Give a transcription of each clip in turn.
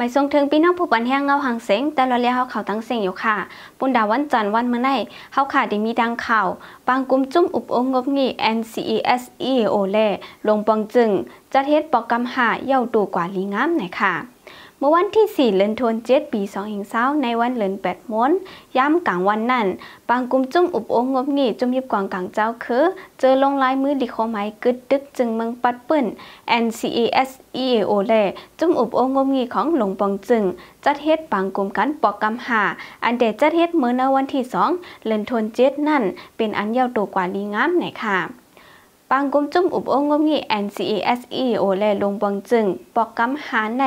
หมายส่งถึงพี่น้องผู้บันแห้งเงาหางเสงแต่เราเรียกเขาเขาตั้งเสียงอยู่ค่ะ ปุนดาวันจันทร์วันเมื่อไนเขาขาดได้มีดังข่าวบางกลุ่มจุ่มอุบองงบงี NCES EO เล่ลงปองจึงจะเทศปอกกำหาเย่าดูกว่าลีงามไหนค่ะเมื่อวันที่ 4เลือนทวนเจ็ดปี2 0 2าในวันเลือน8มนย้ำกลางวันนั้นบางกลุ่มจุ้มอุบองงบนี่จุ้มยิบกวางกลางเจ้าคือเจอลงลายมือดิโคไม้กึดดึกจึงเมืองปัดปื้น NCES EAO แล จุ้มอุบองงบนี่ของหลงปองจึง จัดเฮ็ดบางกลุ่มกันปอกกำหาอันเดจัดเฮ็ดเมื่อในวันที่ 2เลือนทวนเจ็ดนั่นเป็นอันยาวัวกว่าลีงามไหนค่ะปางกุมจุ่มอุบองงมงี NCESE โอแลลงบังจึงปอกกำหาใน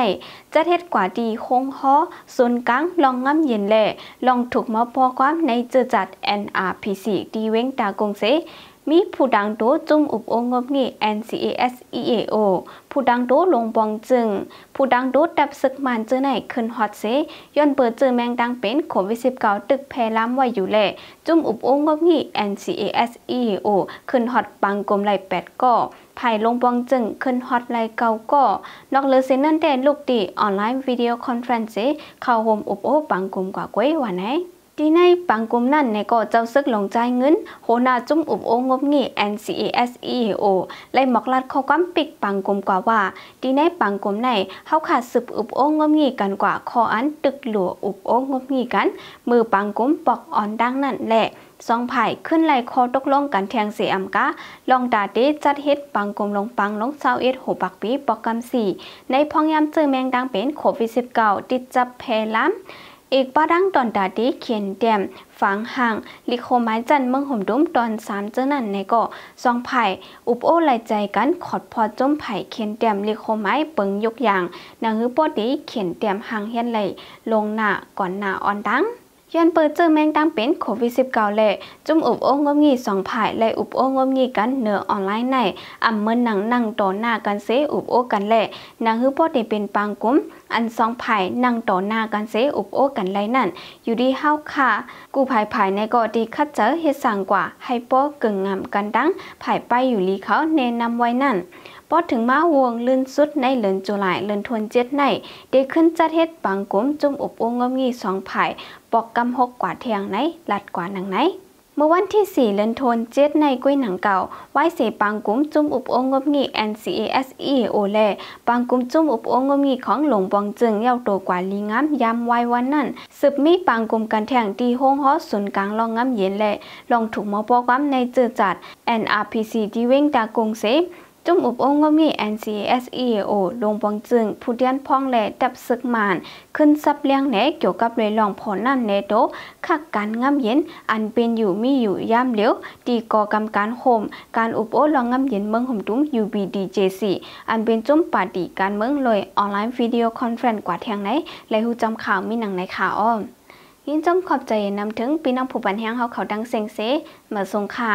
จะเท็กว่าดีคงฮ้อวนกังลองง่ำเย็นแล่ลองถูกมาพอความในเจอจัด NRPC ดีเว้งตากงเสมีผู้ดังโตจุ่มอุบองงบงี้ NCAS EAO ผู้ดังโตลงบองจึง ผู้ดังโตดับศึกมันเจอไหนขึ้นฮอตเซย้อนเปิดเจอแมงดังเป็นโควิด19ตึกแพล้ำไว้อยู่แหละ จุ่มอุบองงบงี้ NCAS EAO ขึ้นฮอตปังกลมไหลแปดก่อภายลงบองจึงขึ้นฮอตไลเก่าก่อนอกเลือเซนนั่นแดนลูกตีออนไลน์วิดีโอคอนเฟรนซ์เข้าโฮมอุบโอปังกลมกว่าก้วยวันไหนที่ในปังกุมนั่นในก็เจ้าซึกหลงใจเงินโหนาจุ้มอุบโองบงี้ NCESEO ไล่หมอกลัดข้อความปิกปังกุมกว่าว่าที่ในปังกุมในเฮาขาดสืบอุบโองบงี้กันกว่าข้ออันตึกหลัวอุบโองบงี้กัน มือปังกุมปอกอ่อนดังนั่นแหละสองไผ่ขึ้นไหลคอตกลงกันแทงเสียอำกะ ลองดาเดจัดเฮ็ดปังกลมลงปังลงเศร้าเอ็ดหปักปีปอกกำสี่ในพองยามเจอแมงดังเป็นโควิด19ติดจับแพล้ำอีกบ้าดังตอนดาดีเขียนเตียมฝังห่างลิโคไม้จันเมืองห่มดุ้มตอนสามเจ้านั่นในก็ซองไผ่อุบโอไหลใจกันขอดพอจมไผ่เขียนเตียมลิโคไม้เปิงยกอย่างนางฮือปอดีเขียนเตียมห่างเฮียนไหลลงหน้าก่อนหน้าอ่อนดังยันเปิดเจอแมงตั้งเป็นโควิด -19 แหละจุ่มอุบโอ้งมงีสองผ่ายและอุบโอ้งมงีกันเนื้อออนไลน์ในอ่ำเมินหนังนั่งต่อหน้ากันเซอุบโอ้กันแหละนางฮือพ่อเด้เป็นปางกุ้มอันสองผ่ายนั่งต่อหน้ากันเซอุบโอ้กันไรนั่นอยู่ดีเฮาค่ะกูผายผายในกอดีคัดเจอเฮ็ดสั่งกว่าให้ป้อกึ่งงามกันดังผายไปอยู่ลีเขาเนนำไว้นั่นพอถึงมาวงลื่นสุดในเลือนจุลายเลือนทวนเจ็ดในเด้ขึ้นจัดเฮ็ดบางกลมจุ่มอบองงมงีสองไผ่ปอกกำหกกว่าเทียงไหนลัดกว่าหนังไหนเมื่อวันที่4เดือนธันเจคมในกุ้ยหนังเก่าไว้เสปังกุ้มจุ่มอุบองงบงี NCASE โอเล่ปังกุ้มจุ่มอุบองงบงีของหลงปองจึงเย่าโตกว่าลีงามยามไววันนั้นสืบมีปังกุ้มกันแทงตีห้องฮอศูนย์กลางลองงามเย็นเล่ลองถูกมอปอกวามในเจอจัด NRPC ที่เว้งตากงเสจุ่มอุบองก็มี NCSEO ลงบองจึง ผู้เดียนพ้องแหลดับศึกมาน ขึ้นซับเลี้ยงแหน เกี่ยวกับเรลองผลนั่นเนโตคักการง่ำเย็นอันเป็นอยู่มีอยู่ ย่ามเหลียวตีก่อกำการโฮมการอุบโอลองง่ำเย็นเมืองห่มตุ้ง UBDJC อันเป็นจุ่มปาดีการเมืองเลยออนไลน์วิดีโอคอนเฟรนซ์กว่าแทงไหน และหูจำข่าวมีหนังในข่าวอ้อมยินจมขอบใจนำถึงปีน้องผู้บันแห้งเขาเขาดังเซงเซมาทรงค่ะ